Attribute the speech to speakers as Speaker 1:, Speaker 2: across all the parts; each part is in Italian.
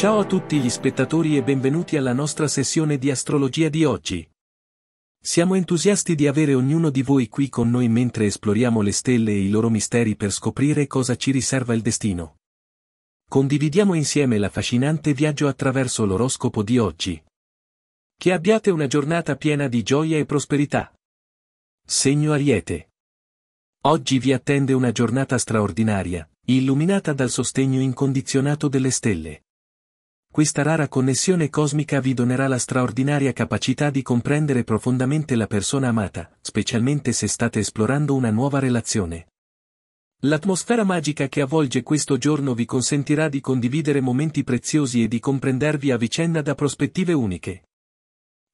Speaker 1: Ciao a tutti gli spettatori e benvenuti alla nostra sessione di astrologia di oggi. Siamo entusiasti di avere ognuno di voi qui con noi mentre esploriamo le stelle e i loro misteri per scoprire cosa ci riserva il destino. Condividiamo insieme l'affascinante viaggio attraverso l'oroscopo di oggi. Che abbiate una giornata piena di gioia e prosperità. Segno Ariete. Oggi vi attende una giornata straordinaria, illuminata dal sostegno incondizionato delle stelle. Questa rara connessione cosmica vi donerà la straordinaria capacità di comprendere profondamente la persona amata, specialmente se state esplorando una nuova relazione. L'atmosfera magica che avvolge questo giorno vi consentirà di condividere momenti preziosi e di comprendervi a vicenda da prospettive uniche.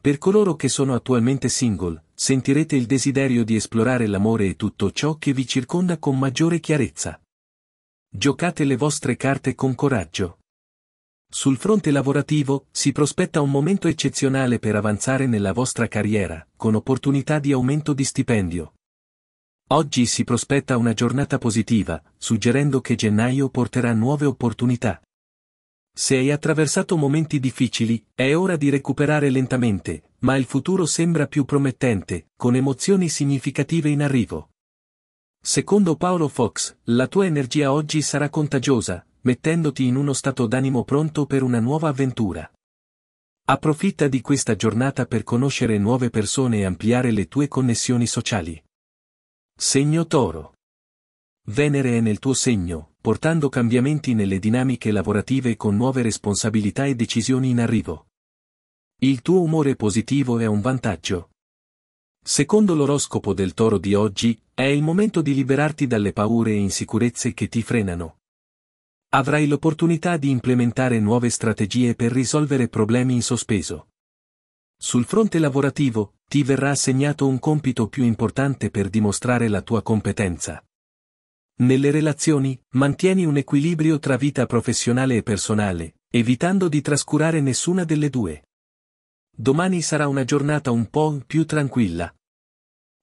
Speaker 1: Per coloro che sono attualmente single, sentirete il desiderio di esplorare l'amore e tutto ciò che vi circonda con maggiore chiarezza. Giocate le vostre carte con coraggio. Sul fronte lavorativo, si prospetta un momento eccezionale per avanzare nella vostra carriera, con opportunità di aumento di stipendio. Oggi si prospetta una giornata positiva, suggerendo che gennaio porterà nuove opportunità. Se hai attraversato momenti difficili, è ora di recuperare lentamente, ma il futuro sembra più promettente, con emozioni significative in arrivo. Secondo Paolo Fox, la tua energia oggi sarà contagiosa, mettendoti in uno stato d'animo pronto per una nuova avventura. Approfitta di questa giornata per conoscere nuove persone e ampliare le tue connessioni sociali. Segno Toro. Venere è nel tuo segno, portando cambiamenti nelle dinamiche lavorative con nuove responsabilità e decisioni in arrivo. Il tuo umore positivo è un vantaggio. Secondo l'oroscopo del toro di oggi, è il momento di liberarti dalle paure e insicurezze che ti frenano. Avrai l'opportunità di implementare nuove strategie per risolvere problemi in sospeso. Sul fronte lavorativo, ti verrà assegnato un compito più importante per dimostrare la tua competenza. Nelle relazioni, mantieni un equilibrio tra vita professionale e personale, evitando di trascurare nessuna delle due. Domani sarà una giornata un po' più tranquilla.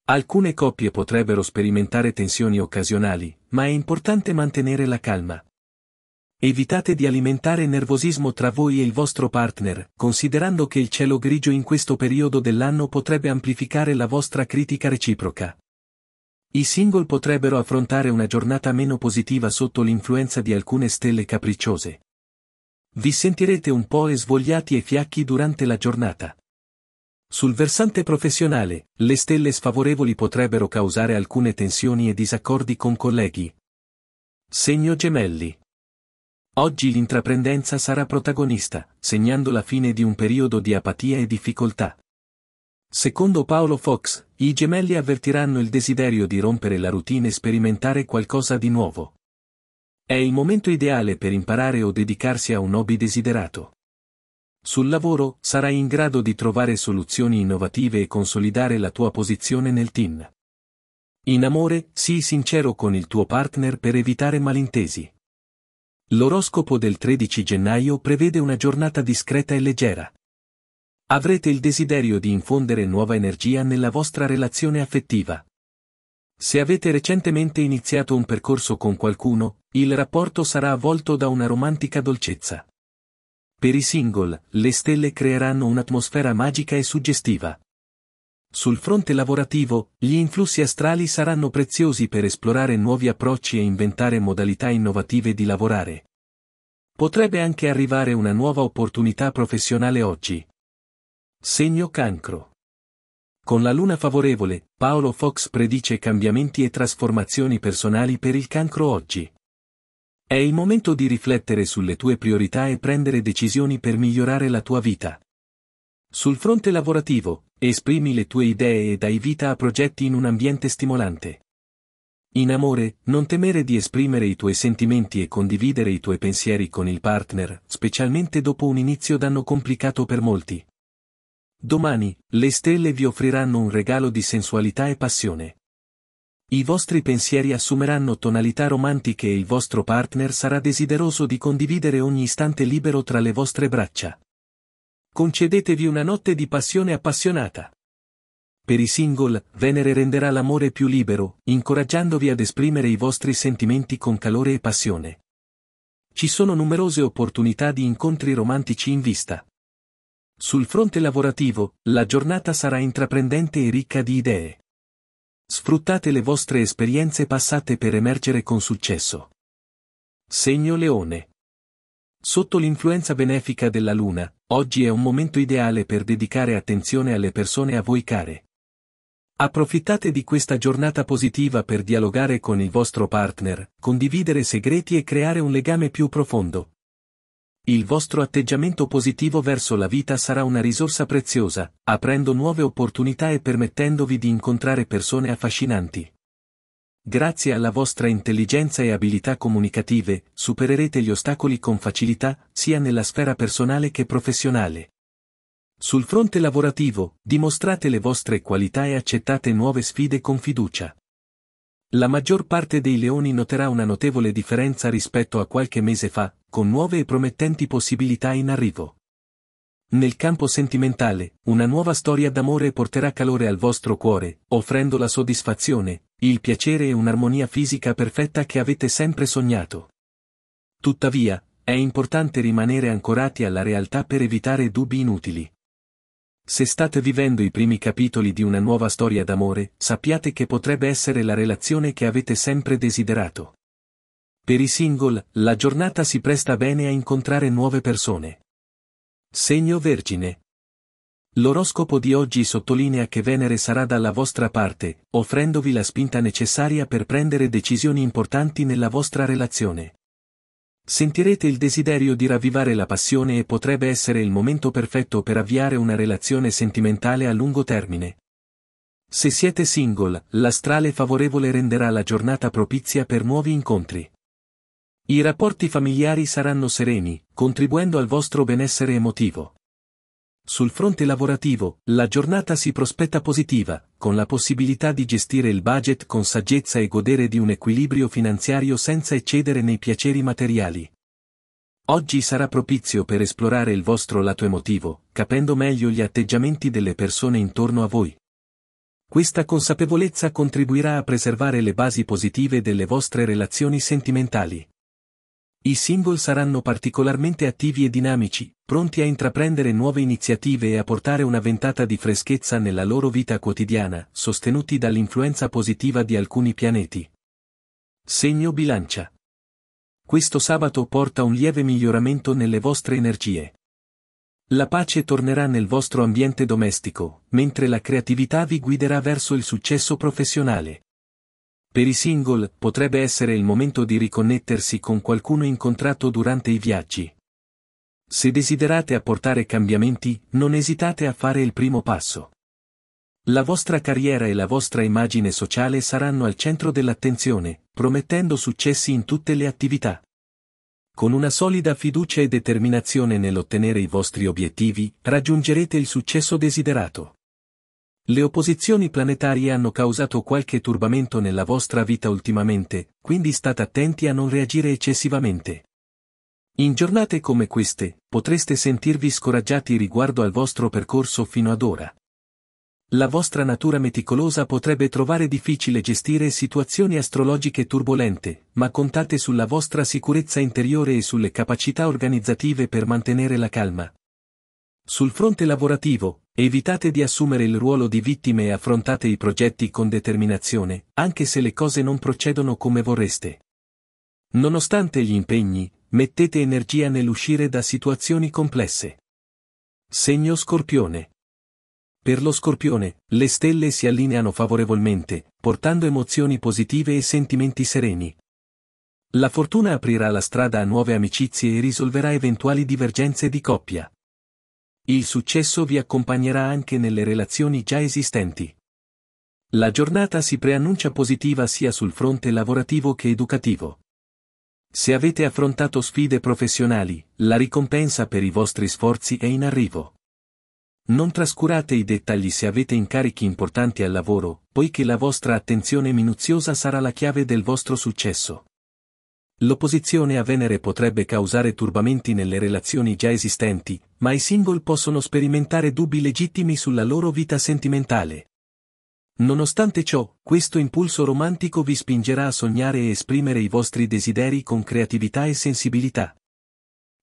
Speaker 1: Alcune coppie potrebbero sperimentare tensioni occasionali, ma è importante mantenere la calma. Evitate di alimentare nervosismo tra voi e il vostro partner, considerando che il cielo grigio in questo periodo dell'anno potrebbe amplificare la vostra critica reciproca. I single potrebbero affrontare una giornata meno positiva sotto l'influenza di alcune stelle capricciose. Vi sentirete un po' svogliati e fiacchi durante la giornata. Sul versante professionale, le stelle sfavorevoli potrebbero causare alcune tensioni e disaccordi con colleghi. Segno gemelli. Oggi l'intraprendenza sarà protagonista, segnando la fine di un periodo di apatia e difficoltà. Secondo Paolo Fox, i gemelli avvertiranno il desiderio di rompere la routine e sperimentare qualcosa di nuovo. È il momento ideale per imparare o dedicarsi a un hobby desiderato. Sul lavoro sarai in grado di trovare soluzioni innovative e consolidare la tua posizione nel team. In amore, sii sincero con il tuo partner per evitare malintesi. L'oroscopo del 13 gennaio prevede una giornata discreta e leggera. Avrete il desiderio di infondere nuova energia nella vostra relazione affettiva. Se avete recentemente iniziato un percorso con qualcuno, il rapporto sarà avvolto da una romantica dolcezza. Per i single, le stelle creeranno un'atmosfera magica e suggestiva. Sul fronte lavorativo, gli influssi astrali saranno preziosi per esplorare nuovi approcci e inventare modalità innovative di lavorare. Potrebbe anche arrivare una nuova opportunità professionale oggi. Segno cancro. Con la luna favorevole, Paolo Fox predice cambiamenti e trasformazioni personali per il cancro oggi. È il momento di riflettere sulle tue priorità e prendere decisioni per migliorare la tua vita. Sul fronte lavorativo, esprimi le tue idee e dai vita a progetti in un ambiente stimolante. In amore, non temere di esprimere i tuoi sentimenti e condividere i tuoi pensieri con il partner, specialmente dopo un inizio d'anno complicato per molti. Domani, le stelle vi offriranno un regalo di sensualità e passione. I vostri pensieri assumeranno tonalità romantiche e il vostro partner sarà desideroso di condividere ogni istante libero tra le vostre braccia concedetevi una notte di passione appassionata. Per i single, Venere renderà l'amore più libero, incoraggiandovi ad esprimere i vostri sentimenti con calore e passione. Ci sono numerose opportunità di incontri romantici in vista. Sul fronte lavorativo, la giornata sarà intraprendente e ricca di idee. Sfruttate le vostre esperienze passate per emergere con successo. Segno Leone. Sotto l'influenza benefica della Luna, Oggi è un momento ideale per dedicare attenzione alle persone a voi care. Approfittate di questa giornata positiva per dialogare con il vostro partner, condividere segreti e creare un legame più profondo. Il vostro atteggiamento positivo verso la vita sarà una risorsa preziosa, aprendo nuove opportunità e permettendovi di incontrare persone affascinanti. Grazie alla vostra intelligenza e abilità comunicative, supererete gli ostacoli con facilità, sia nella sfera personale che professionale. Sul fronte lavorativo, dimostrate le vostre qualità e accettate nuove sfide con fiducia. La maggior parte dei leoni noterà una notevole differenza rispetto a qualche mese fa, con nuove e promettenti possibilità in arrivo. Nel campo sentimentale, una nuova storia d'amore porterà calore al vostro cuore, offrendo la soddisfazione, il piacere e un'armonia fisica perfetta che avete sempre sognato. Tuttavia, è importante rimanere ancorati alla realtà per evitare dubbi inutili. Se state vivendo i primi capitoli di una nuova storia d'amore, sappiate che potrebbe essere la relazione che avete sempre desiderato. Per i single, la giornata si presta bene a incontrare nuove persone. Segno Vergine, L'oroscopo di oggi sottolinea che Venere sarà dalla vostra parte, offrendovi la spinta necessaria per prendere decisioni importanti nella vostra relazione. Sentirete il desiderio di ravvivare la passione e potrebbe essere il momento perfetto per avviare una relazione sentimentale a lungo termine. Se siete single, l'astrale favorevole renderà la giornata propizia per nuovi incontri. I rapporti familiari saranno sereni, contribuendo al vostro benessere emotivo. Sul fronte lavorativo, la giornata si prospetta positiva, con la possibilità di gestire il budget con saggezza e godere di un equilibrio finanziario senza eccedere nei piaceri materiali. Oggi sarà propizio per esplorare il vostro lato emotivo, capendo meglio gli atteggiamenti delle persone intorno a voi. Questa consapevolezza contribuirà a preservare le basi positive delle vostre relazioni sentimentali. I single saranno particolarmente attivi e dinamici, pronti a intraprendere nuove iniziative e a portare una ventata di freschezza nella loro vita quotidiana, sostenuti dall'influenza positiva di alcuni pianeti. Segno bilancia. Questo sabato porta un lieve miglioramento nelle vostre energie. La pace tornerà nel vostro ambiente domestico, mentre la creatività vi guiderà verso il successo professionale. Per i single, potrebbe essere il momento di riconnettersi con qualcuno incontrato durante i viaggi. Se desiderate apportare cambiamenti, non esitate a fare il primo passo. La vostra carriera e la vostra immagine sociale saranno al centro dell'attenzione, promettendo successi in tutte le attività. Con una solida fiducia e determinazione nell'ottenere i vostri obiettivi, raggiungerete il successo desiderato. Le opposizioni planetarie hanno causato qualche turbamento nella vostra vita ultimamente, quindi state attenti a non reagire eccessivamente. In giornate come queste, potreste sentirvi scoraggiati riguardo al vostro percorso fino ad ora. La vostra natura meticolosa potrebbe trovare difficile gestire situazioni astrologiche turbolente, ma contate sulla vostra sicurezza interiore e sulle capacità organizzative per mantenere la calma. Sul fronte lavorativo, Evitate di assumere il ruolo di vittime e affrontate i progetti con determinazione, anche se le cose non procedono come vorreste. Nonostante gli impegni, mettete energia nell'uscire da situazioni complesse. Segno Scorpione. Per lo Scorpione, le stelle si allineano favorevolmente, portando emozioni positive e sentimenti sereni. La fortuna aprirà la strada a nuove amicizie e risolverà eventuali divergenze di coppia. Il successo vi accompagnerà anche nelle relazioni già esistenti. La giornata si preannuncia positiva sia sul fronte lavorativo che educativo. Se avete affrontato sfide professionali, la ricompensa per i vostri sforzi è in arrivo. Non trascurate i dettagli se avete incarichi importanti al lavoro, poiché la vostra attenzione minuziosa sarà la chiave del vostro successo. L'opposizione a Venere potrebbe causare turbamenti nelle relazioni già esistenti, ma i single possono sperimentare dubbi legittimi sulla loro vita sentimentale. Nonostante ciò, questo impulso romantico vi spingerà a sognare e esprimere i vostri desideri con creatività e sensibilità.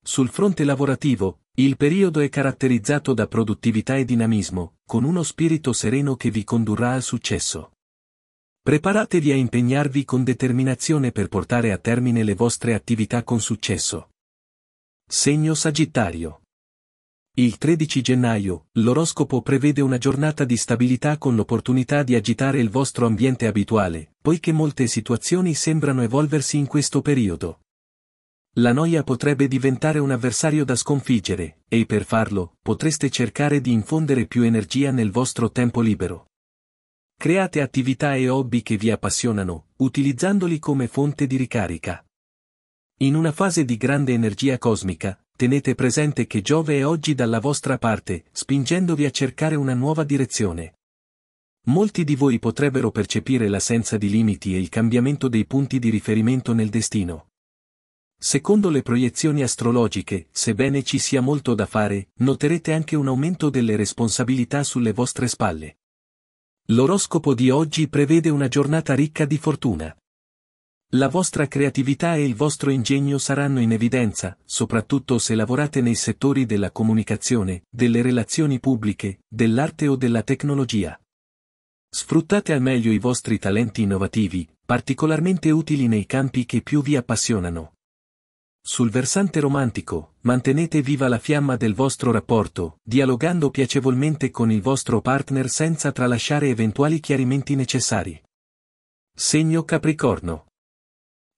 Speaker 1: Sul fronte lavorativo, il periodo è caratterizzato da produttività e dinamismo, con uno spirito sereno che vi condurrà al successo. Preparatevi a impegnarvi con determinazione per portare a termine le vostre attività con successo. Segno Sagittario. Il 13 gennaio, l'oroscopo prevede una giornata di stabilità con l'opportunità di agitare il vostro ambiente abituale, poiché molte situazioni sembrano evolversi in questo periodo. La noia potrebbe diventare un avversario da sconfiggere, e per farlo, potreste cercare di infondere più energia nel vostro tempo libero. Create attività e hobby che vi appassionano, utilizzandoli come fonte di ricarica. In una fase di grande energia cosmica, tenete presente che Giove è oggi dalla vostra parte, spingendovi a cercare una nuova direzione. Molti di voi potrebbero percepire l'assenza di limiti e il cambiamento dei punti di riferimento nel destino. Secondo le proiezioni astrologiche, sebbene ci sia molto da fare, noterete anche un aumento delle responsabilità sulle vostre spalle. L'oroscopo di oggi prevede una giornata ricca di fortuna. La vostra creatività e il vostro ingegno saranno in evidenza, soprattutto se lavorate nei settori della comunicazione, delle relazioni pubbliche, dell'arte o della tecnologia. Sfruttate al meglio i vostri talenti innovativi, particolarmente utili nei campi che più vi appassionano. Sul versante romantico, mantenete viva la fiamma del vostro rapporto, dialogando piacevolmente con il vostro partner senza tralasciare eventuali chiarimenti necessari. Segno Capricorno.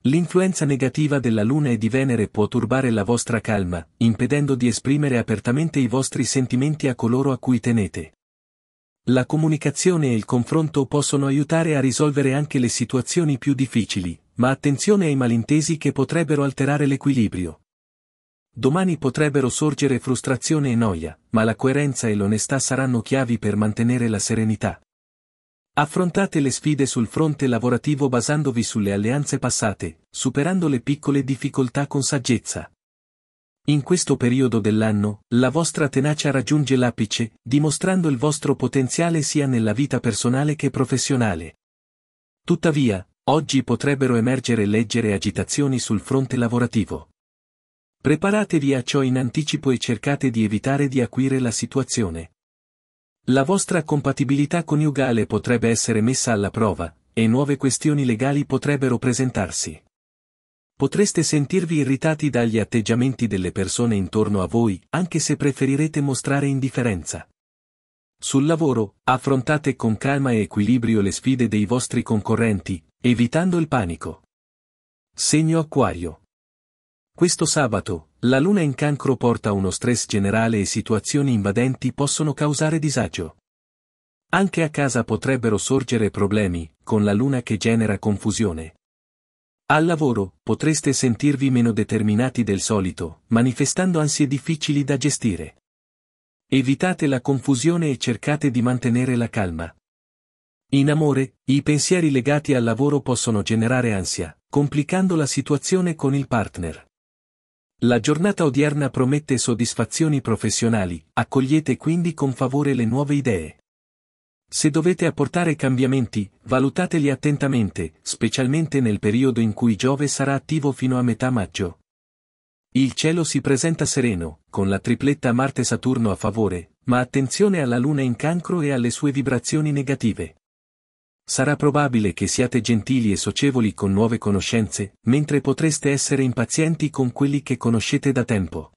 Speaker 1: L'influenza negativa della Luna e di Venere può turbare la vostra calma, impedendo di esprimere apertamente i vostri sentimenti a coloro a cui tenete. La comunicazione e il confronto possono aiutare a risolvere anche le situazioni più difficili, ma attenzione ai malintesi che potrebbero alterare l'equilibrio. Domani potrebbero sorgere frustrazione e noia, ma la coerenza e l'onestà saranno chiavi per mantenere la serenità. Affrontate le sfide sul fronte lavorativo basandovi sulle alleanze passate, superando le piccole difficoltà con saggezza. In questo periodo dell'anno, la vostra tenacia raggiunge l'apice, dimostrando il vostro potenziale sia nella vita personale che professionale. Tuttavia, Oggi potrebbero emergere leggere agitazioni sul fronte lavorativo. Preparatevi a ciò in anticipo e cercate di evitare di acuire la situazione. La vostra compatibilità coniugale potrebbe essere messa alla prova, e nuove questioni legali potrebbero presentarsi. Potreste sentirvi irritati dagli atteggiamenti delle persone intorno a voi, anche se preferirete mostrare indifferenza. Sul lavoro, affrontate con calma e equilibrio le sfide dei vostri concorrenti, Evitando il panico. Segno Acquario. Questo sabato, la luna in cancro porta uno stress generale e situazioni invadenti possono causare disagio. Anche a casa potrebbero sorgere problemi, con la luna che genera confusione. Al lavoro, potreste sentirvi meno determinati del solito, manifestando ansie difficili da gestire. Evitate la confusione e cercate di mantenere la calma. In amore, i pensieri legati al lavoro possono generare ansia, complicando la situazione con il partner. La giornata odierna promette soddisfazioni professionali, accogliete quindi con favore le nuove idee. Se dovete apportare cambiamenti, valutateli attentamente, specialmente nel periodo in cui Giove sarà attivo fino a metà maggio. Il cielo si presenta sereno, con la tripletta Marte-Saturno a favore, ma attenzione alla Luna in cancro e alle sue vibrazioni negative sarà probabile che siate gentili e socievoli con nuove conoscenze, mentre potreste essere impazienti con quelli che conoscete da tempo.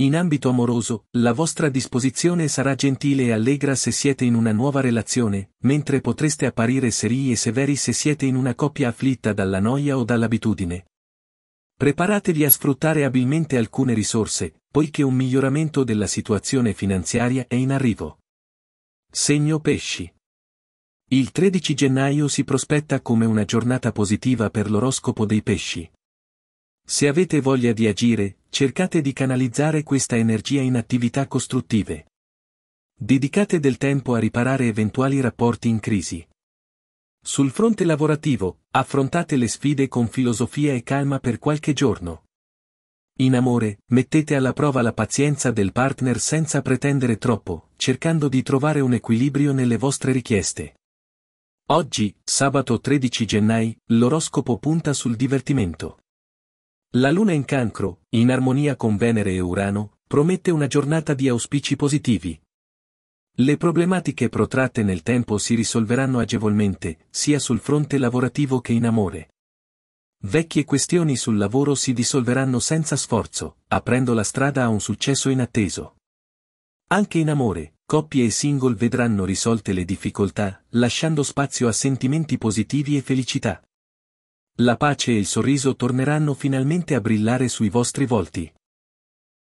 Speaker 1: In ambito amoroso, la vostra disposizione sarà gentile e allegra se siete in una nuova relazione, mentre potreste apparire seri e severi se siete in una coppia afflitta dalla noia o dall'abitudine. Preparatevi a sfruttare abilmente alcune risorse, poiché un miglioramento della situazione finanziaria è in arrivo. Segno pesci. Il 13 gennaio si prospetta come una giornata positiva per l'oroscopo dei pesci. Se avete voglia di agire, cercate di canalizzare questa energia in attività costruttive. Dedicate del tempo a riparare eventuali rapporti in crisi. Sul fronte lavorativo, affrontate le sfide con filosofia e calma per qualche giorno. In amore, mettete alla prova la pazienza del partner senza pretendere troppo, cercando di trovare un equilibrio nelle vostre richieste. Oggi, sabato 13 gennaio, l'oroscopo punta sul divertimento. La luna in cancro, in armonia con Venere e Urano, promette una giornata di auspici positivi. Le problematiche protratte nel tempo si risolveranno agevolmente, sia sul fronte lavorativo che in amore. Vecchie questioni sul lavoro si dissolveranno senza sforzo, aprendo la strada a un successo inatteso. Anche in amore, coppie e single vedranno risolte le difficoltà, lasciando spazio a sentimenti positivi e felicità. La pace e il sorriso torneranno finalmente a brillare sui vostri volti.